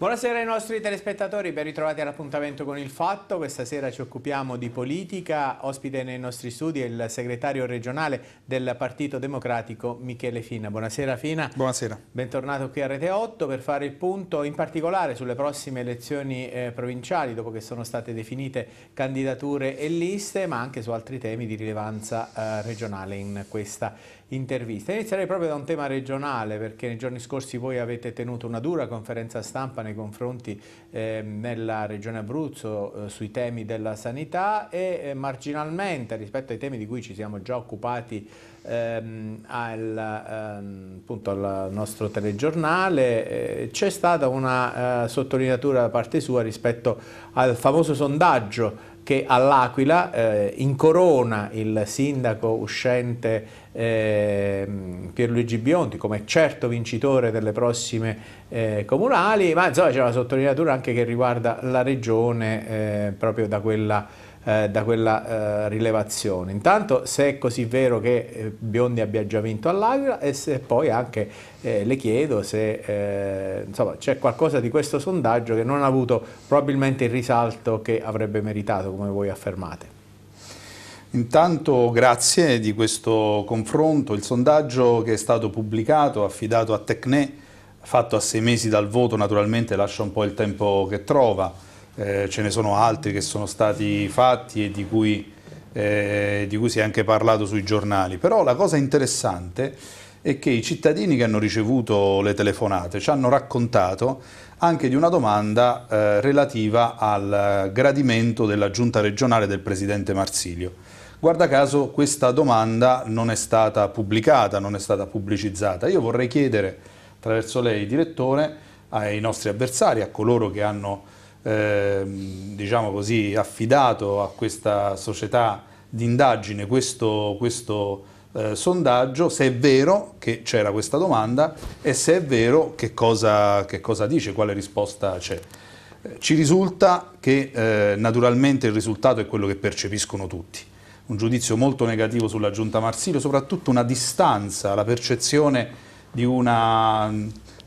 Buonasera ai nostri telespettatori, ben ritrovati all'appuntamento con il Fatto. Questa sera ci occupiamo di politica. Ospite nei nostri studi è il segretario regionale del Partito Democratico Michele Fina. Buonasera Fina. Buonasera. Bentornato qui a Rete 8 per fare il punto in particolare sulle prossime elezioni eh, provinciali dopo che sono state definite candidature e liste ma anche su altri temi di rilevanza eh, regionale in questa intervista. Inizierei proprio da un tema regionale perché nei giorni scorsi voi avete tenuto una dura conferenza stampa nei confronti eh, nella regione Abruzzo eh, sui temi della sanità e eh, marginalmente rispetto ai temi di cui ci siamo già occupati ehm, al, ehm, al nostro telegiornale eh, c'è stata una eh, sottolineatura da parte sua rispetto al famoso sondaggio che all'Aquila eh, incorona il sindaco uscente eh, Pierluigi Biondi come certo vincitore delle prossime eh, comunali, ma insomma c'è una sottolineatura anche che riguarda la regione eh, proprio da quella, eh, da quella eh, rilevazione. Intanto se è così vero che eh, Biondi abbia già vinto all'Aquila e se poi anche le chiedo se c'è qualcosa di questo sondaggio che non ha avuto probabilmente il risalto che avrebbe meritato come voi affermate. Intanto grazie di questo confronto, il sondaggio che è stato pubblicato, affidato a Tecne, fatto a sei mesi dal voto naturalmente lascia un po' il tempo che trova, eh, ce ne sono altri che sono stati fatti e di cui, eh, di cui si è anche parlato sui giornali, però la cosa interessante è che i cittadini che hanno ricevuto le telefonate ci hanno raccontato anche di una domanda eh, relativa al gradimento della giunta regionale del presidente Marsilio. Guarda caso questa domanda non è stata pubblicata, non è stata pubblicizzata. Io vorrei chiedere attraverso lei, direttore, ai nostri avversari, a coloro che hanno eh, diciamo così, affidato a questa società di indagine questo, questo eh, sondaggio, se è vero che c'era questa domanda e se è vero che cosa, che cosa dice, quale risposta c'è. Eh, ci risulta che eh, naturalmente il risultato è quello che percepiscono tutti un giudizio molto negativo sulla giunta Marsilio, soprattutto una distanza, la percezione di, una,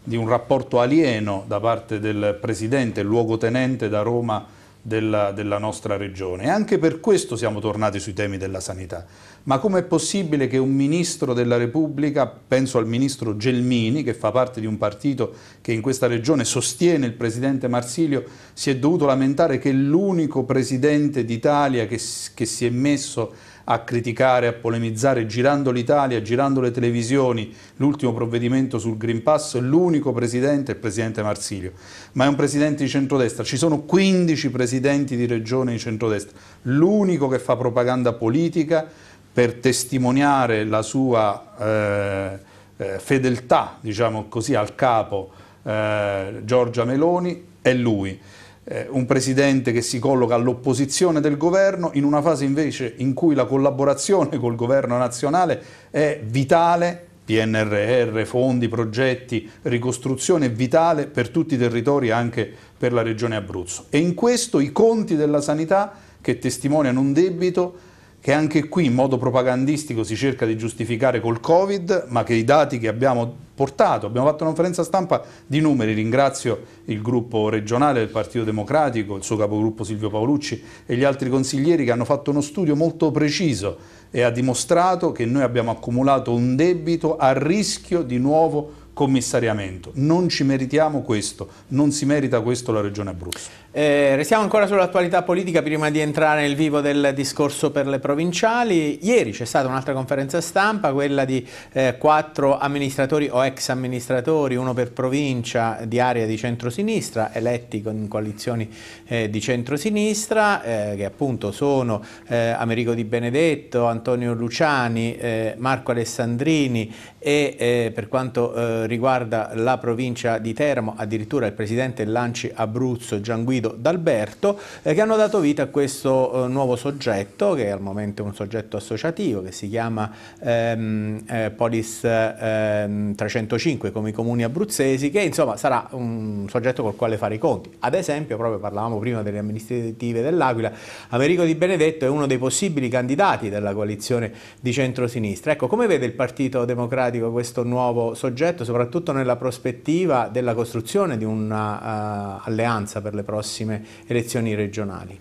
di un rapporto alieno da parte del presidente, luogotenente da Roma della, della, nostra regione. E anche per questo siamo tornati sui temi della sanità. Ma com'è possibile che un ministro della Repubblica, penso al ministro Gelmini, che fa parte di un partito che in questa regione sostiene il presidente Marsilio, si è dovuto lamentare che l'unico presidente d'Italia che, che si è messo a criticare, a polemizzare, girando l'Italia, girando le televisioni, l'ultimo provvedimento sul Green Pass, l'unico presidente è il presidente Marsilio, ma è un presidente di centrodestra, ci sono 15 presidenti di regione di centrodestra, l'unico che fa propaganda politica per testimoniare la sua eh, eh fedeltà, diciamo così, al capo eh, Giorgia Meloni, è lui eh, un presidente che si colloca all'opposizione del governo in una fase invece in cui la collaborazione col governo nazionale è vitale, PNRR, fondi, progetti, ricostruzione vitale per tutti i territori anche per la regione Abruzzo. E in questo i conti della sanità che testimoniano un debito che anche qui in modo propagandistico si cerca di giustificare col Covid, ma che i dati che abbiamo portato, abbiamo fatto una conferenza stampa di numeri, ringrazio il gruppo regionale del Partito Democratico, il suo capogruppo Silvio Paolucci e gli altri consiglieri che hanno fatto uno studio molto preciso e ha dimostrato che noi abbiamo accumulato un debito a rischio di nuovo commissariamento. Non ci meritiamo questo, non si merita questo la Regione Abruzzo. Eh, restiamo ancora sull'attualità politica prima di entrare nel vivo del discorso per le provinciali. Ieri c'è stata un'altra conferenza stampa, quella di eh, quattro amministratori o ex amministratori, uno per provincia di area di centrosinistra, eletti in coalizioni eh, di centrosinistra, eh, che appunto sono eh, Americo Di Benedetto, Antonio Luciani, eh, Marco Alessandrini e per quanto riguarda la provincia di Teramo, addirittura il presidente Lanci Abruzzo Gianguido D'Alberto, eh, che hanno dato vita a questo eh, nuovo soggetto, che è al momento un soggetto associativo, che si chiama ehm, eh, Polis ehm, 305 come i comuni abruzzesi, che insomma sarà un soggetto col quale fare i conti. Ad esempio, proprio parlavamo prima delle amministrative dell'Aquila, Americo Di Benedetto è uno dei possibili candidati della coalizione di centrosinistra. Ecco, come vede il Partito Democratico questo nuovo soggetto? soprattutto nella prospettiva della costruzione di un'alleanza eh, uh, per le prossime elezioni regionali?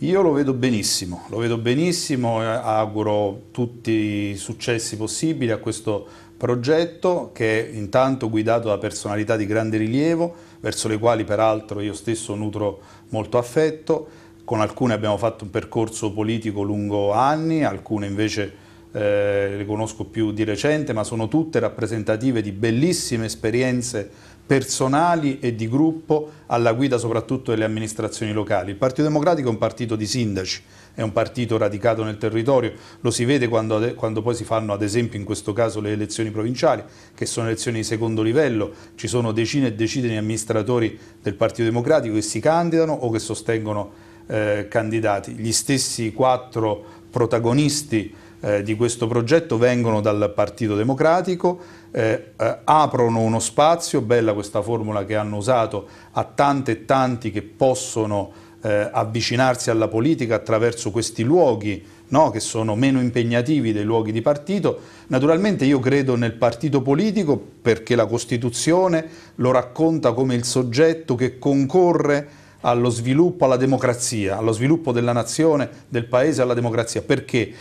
Io lo vedo benissimo, lo vedo benissimo auguro tutti i successi possibili a questo progetto che è intanto guidato da personalità di grande rilievo, verso le quali peraltro io stesso nutro molto affetto, con alcune abbiamo fatto un percorso politico lungo anni, alcune invece eh, le conosco più di recente, ma sono tutte rappresentative di bellissime esperienze personali e di gruppo alla guida soprattutto delle amministrazioni locali. Il Partito Democratico è un partito di sindaci, è un partito radicato nel territorio, lo si vede quando, quando, poi si fanno ad esempio in questo caso le elezioni provinciali, che sono elezioni di secondo livello, ci sono decine e decine di amministratori del Partito Democratico che si candidano o che sostengono eh, candidati. Gli stessi quattro protagonisti eh, di questo progetto vengono dal Partito Democratico, eh, eh, aprono uno spazio, bella questa formula che hanno usato, a tante e tanti che possono eh, avvicinarsi alla politica attraverso questi luoghi no, che sono meno impegnativi dei luoghi di partito. Naturalmente io credo nel partito politico perché la Costituzione lo racconta come il soggetto che concorre allo sviluppo, alla democrazia, allo sviluppo della nazione, del paese, alla democrazia. Perché?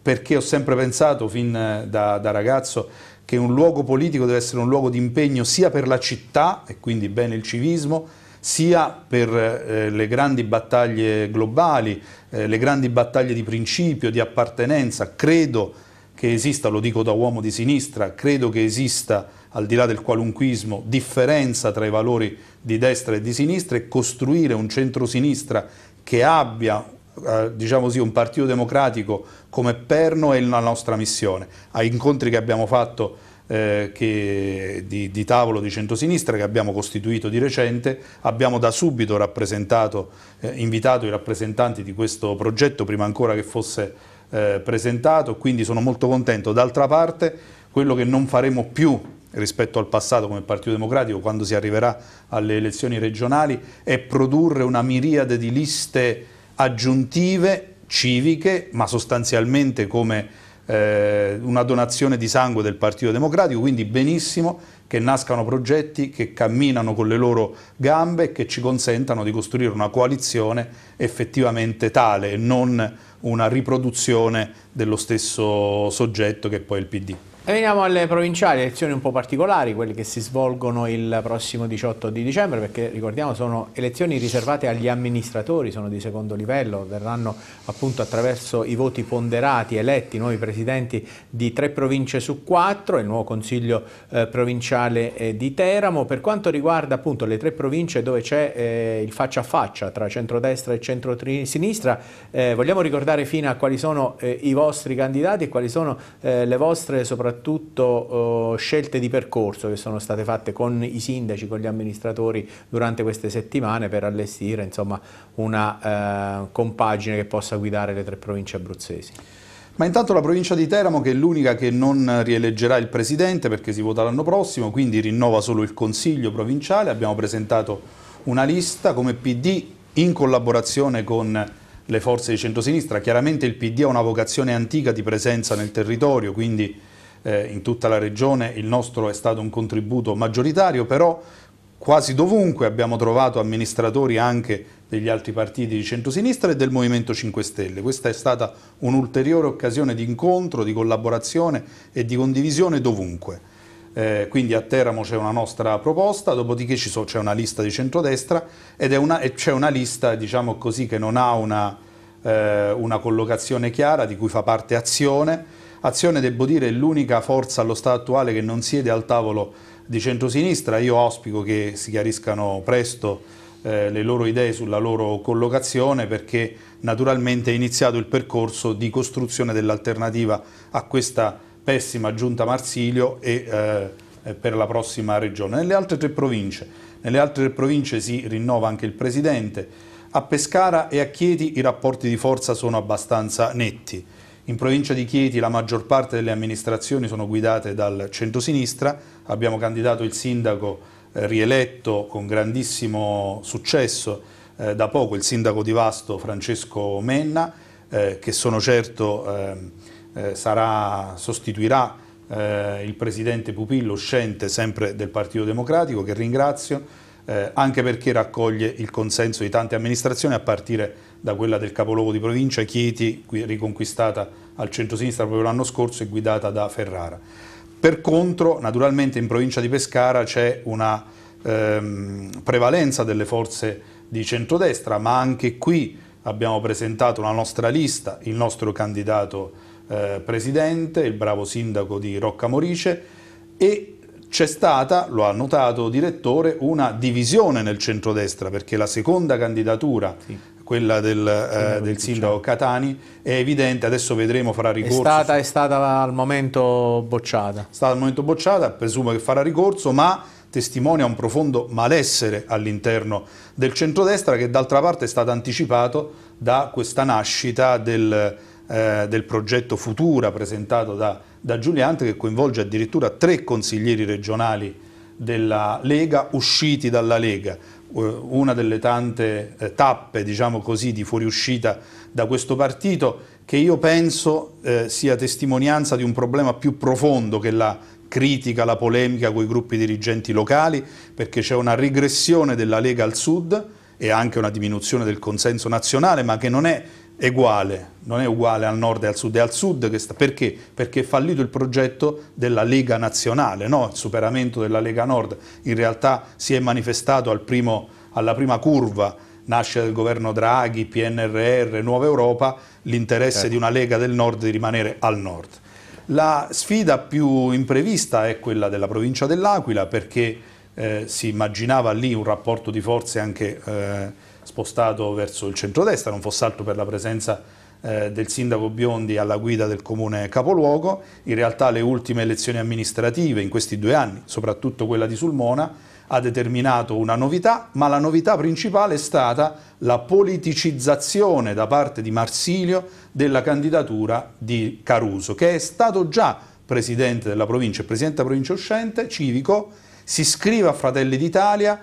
perché ho sempre pensato fin eh, da, da ragazzo che un luogo politico deve essere un luogo di impegno sia per la città, e quindi bene il civismo, sia per eh, le grandi battaglie globali, eh, le grandi battaglie di principio, di appartenenza. Credo che esista, lo dico da uomo di sinistra, credo che esista, al di là del qualunquismo, differenza tra i valori di destra e di sinistra e costruire un centro-sinistra che abbia eh, diciamo così, un partito democratico come Perno è la nostra missione. Ai incontri che abbiamo fatto eh, che, di, di, tavolo di centrosinistra che abbiamo costituito di recente, abbiamo da subito eh, invitato i rappresentanti di questo progetto prima ancora che fosse eh, presentato, quindi sono molto contento. D'altra parte quello che non faremo più rispetto al passato come Partito Democratico quando si arriverà alle elezioni regionali è produrre una miriade di liste aggiuntive, civiche, ma sostanzialmente come eh, una donazione di sangue del Partito Democratico, quindi benissimo che nascano progetti che camminano con le loro gambe e che ci consentano di costruire una coalizione effettivamente tale e non una riproduzione dello stesso soggetto che è poi il PD. Veniamo alle provinciali, elezioni un po' particolari, quelle che si svolgono il prossimo 18 di dicembre, perché ricordiamo sono elezioni riservate agli amministratori, sono di secondo livello, verranno appunto attraverso i voti ponderati eletti nuovi presidenti di tre province su quattro, il nuovo consiglio eh, provinciale eh, di Teramo. Per quanto riguarda appunto le tre province dove c'è eh, il faccia a faccia tra centrodestra e centrosinistra, eh, vogliamo ricordare fino a quali sono eh, i vostri candidati e quali sono eh, le vostre soprattutto soprattutto eh, scelte di percorso che sono state fatte con i sindaci, con gli amministratori durante queste settimane per allestire insomma, una eh, compagine che possa guidare le tre province abruzzesi. Ma intanto la provincia di Teramo, che è l'unica che non rieleggerà il presidente perché si vota l'anno prossimo, quindi rinnova solo il consiglio provinciale, abbiamo presentato una lista come PD in collaborazione con le forze di centrosinistra. Chiaramente il PD ha una vocazione antica di presenza nel territorio, quindi eh, in tutta la regione il nostro è stato un contributo maggioritario, però quasi dovunque abbiamo trovato amministratori anche degli altri partiti di centrosinistra e del Movimento 5 Stelle. Questa è stata un'ulteriore occasione di incontro, di collaborazione e di condivisione dovunque. Eh, quindi a Teramo c'è una nostra proposta, dopodiché so, c'è una lista di centrodestra ed c'è una lista diciamo così, che non ha una, eh, una collocazione chiara di cui fa parte Azione, Azione, devo dire, è l'unica forza allo stato attuale che non siede al tavolo di centrosinistra. Io auspico che si chiariscano presto eh, le loro idee sulla loro collocazione perché naturalmente è iniziato il percorso di costruzione dell'alternativa a questa pessima giunta Marsilio e eh, per la prossima regione. Nelle altre tre province, nelle altre tre province si rinnova anche il Presidente, a Pescara e a Chieti i rapporti di forza sono abbastanza netti. In provincia di Chieti la maggior parte delle amministrazioni sono guidate dal centrosinistra, abbiamo candidato il sindaco eh, rieletto con grandissimo successo eh, da poco, il sindaco di Vasto Francesco Menna, eh, che sono certo ehm, eh, sarà, sostituirà eh, il presidente Pupillo uscente sempre del Partito Democratico, che ringrazio, eh, anche perché raccoglie il consenso di tante amministrazioni a partire da da quella del capoluogo di provincia, Chieti, riconquistata al centro-sinistra proprio l'anno scorso e guidata da Ferrara. Per contro, naturalmente in provincia di Pescara c'è una ehm, prevalenza delle forze di centrodestra, ma anche qui abbiamo presentato la nostra lista, il nostro candidato eh, presidente, il bravo sindaco di Roccamorice e c'è stata, lo ha notato direttore, una divisione nel centrodestra perché la seconda candidatura sì quella del, eh, del sindaco Catani, è evidente, adesso vedremo farà ricorso. È stata, su... è stata al momento bocciata. È stata al momento bocciata, presumo che farà ricorso, ma testimonia un profondo malessere all'interno del centrodestra che d'altra parte è stato anticipato da questa nascita del, eh, del progetto Futura presentato da, da Giuliante che coinvolge addirittura tre consiglieri regionali della Lega usciti dalla Lega eh, una delle tante eh, tappe diciamo così, di fuoriuscita da questo partito che io penso eh, sia testimonianza di un problema più profondo che la critica, la polemica con i gruppi dirigenti locali, perché c'è una regressione della Lega al Sud e anche una diminuzione del consenso nazionale, ma che non è uguale, non è uguale al nord e al sud, è al sud che sta, perché? Perché è fallito il progetto della Lega Nazionale, no? il superamento della Lega Nord in realtà si è manifestato al primo, alla prima curva, nascita del governo Draghi, PNRR, Nuova Europa, l'interesse certo. di una Lega del Nord di rimanere al Nord. La sfida più imprevista è quella della provincia dell'Aquila perché eh, si immaginava lì un rapporto di forze anche... Eh, spostato verso il centrodestra, non fosse altro per la presenza eh, del sindaco Biondi alla guida del comune capoluogo. In realtà le ultime elezioni amministrative in questi due anni, soprattutto quella di Sulmona, ha determinato una novità, ma la novità principale è stata la politicizzazione da parte di Marsilio della candidatura di Caruso, che è stato già presidente della provincia e presidente della provincia uscente, civico, si iscrive a Fratelli d'Italia,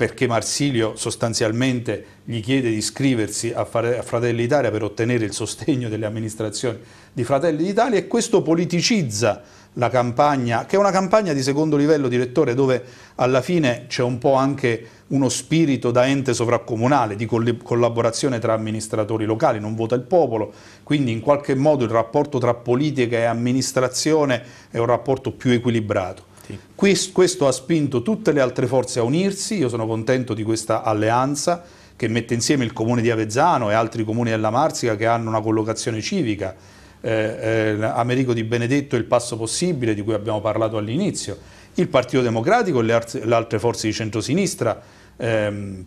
perché Marsilio sostanzialmente gli chiede di iscriversi a, Fratelli d'Italia per ottenere il sostegno delle amministrazioni di Fratelli d'Italia e questo politicizza la campagna, che è una campagna di secondo livello direttore dove alla fine c'è un po' anche uno spirito da ente sovraccomunale, di collaborazione tra amministratori locali, non vota il popolo, quindi in qualche modo il rapporto tra politica e amministrazione è un rapporto più equilibrato. Uniti. Questo ha spinto tutte le altre forze a unirsi, io sono contento di questa alleanza che mette insieme il comune di Avezzano e altri comuni della Marsica che hanno una collocazione civica, eh, eh, Americo Di Benedetto il Passo Possibile di cui abbiamo parlato all'inizio, il Partito Democratico e le, le altre forze di centrosinistra ehm,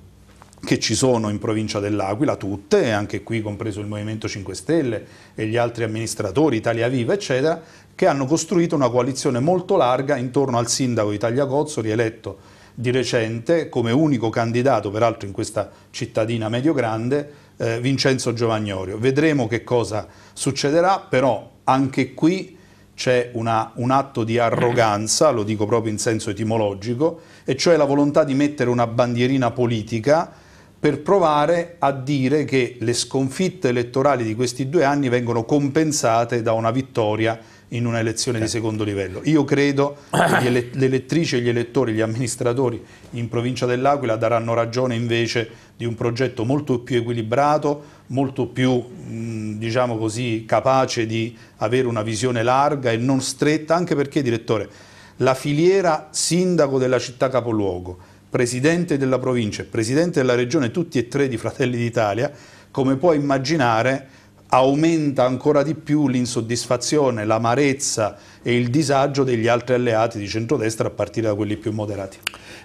che ci sono in provincia dell'Aquila, tutte, anche qui compreso il Movimento 5 Stelle e gli altri amministratori, Italia Viva, eccetera, che hanno costruito una coalizione molto larga intorno al sindaco Italia Tagliacozzo, rieletto di recente come unico candidato, peraltro in questa cittadina medio-grande, eh, Vincenzo Giovagnorio. Vedremo che cosa succederà, però anche qui c'è un atto di arroganza, lo dico proprio in senso etimologico, e cioè la volontà di mettere una bandierina politica per provare a dire che le sconfitte elettorali di questi due anni vengono compensate da una vittoria in un'elezione di certo. secondo livello. Io credo che le elettrici, e gli elettori, gli amministratori in provincia dell'Aquila daranno ragione invece di un progetto molto più equilibrato, molto più diciamo così, capace di avere una visione larga e non stretta, anche perché, direttore, la filiera sindaco della città capoluogo, presidente della provincia e presidente della regione, tutti e tre di Fratelli d'Italia, come puoi immaginare aumenta ancora di più l'insoddisfazione, l'amarezza e il disagio degli altri alleati di centrodestra a partire da quelli più moderati.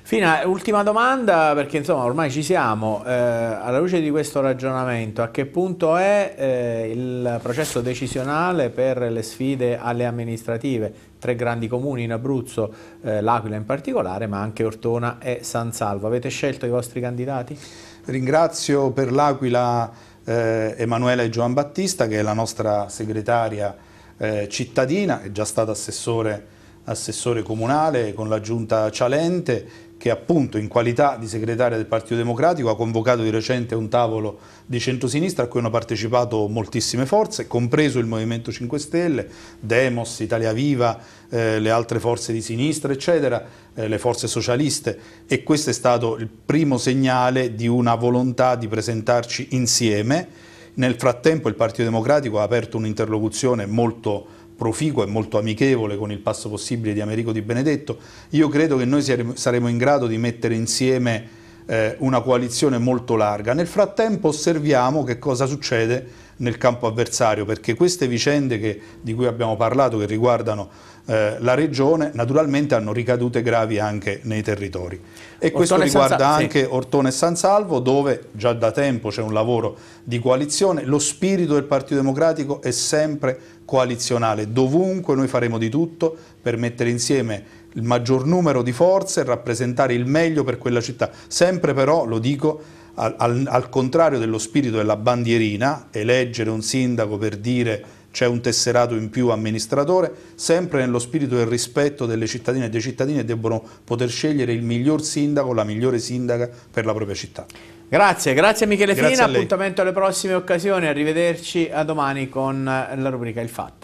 Fina, ultima domanda perché insomma ormai ci siamo, eh, alla luce di questo ragionamento a che punto è eh, il processo decisionale per le sfide alle amministrative? tre grandi comuni in Abruzzo, eh, l'Aquila in particolare, ma anche Ortona e San Salvo. Avete scelto i vostri candidati? Ringrazio per l'Aquila eh, Emanuela e Giovan Battista, che è la nostra segretaria eh, cittadina, è già stata assessore, assessore comunale con la giunta Cialente che appunto in qualità di segretaria del Partito Democratico ha convocato di recente un tavolo di centrosinistra a cui hanno partecipato moltissime forze, compreso il Movimento 5 Stelle, Demos, Italia Viva, eh, le altre forze di sinistra, eccetera, eh, le forze socialiste e questo è stato il primo segnale di una volontà di presentarci insieme. Nel frattempo il Partito Democratico ha aperto un'interlocuzione molto proficuo e molto amichevole con il passo possibile di Americo Di Benedetto, io credo che noi saremo in grado di mettere insieme eh, una coalizione molto larga. Nel frattempo osserviamo che cosa succede nel campo avversario, perché queste vicende che, di cui abbiamo parlato, che riguardano eh, la regione, naturalmente hanno ricadute gravi anche nei territori. E Ortone questo riguarda San... anche sì. Ortone e San Salvo, dove già da tempo c'è un lavoro di coalizione, lo spirito del Partito Democratico è sempre coalizionale, dovunque noi faremo di tutto per mettere insieme il maggior numero di forze e rappresentare il meglio per quella città, sempre però, lo dico, al, al, contrario dello spirito della bandierina, eleggere un sindaco per dire c'è un tesserato in più amministratore, sempre nello spirito del rispetto delle cittadine e dei cittadini debbono poter scegliere il miglior sindaco, la migliore sindaca per la propria città. Grazie, grazie Michele grazie Fina, appuntamento alle prossime occasioni, arrivederci a domani con la rubrica Il Fatto.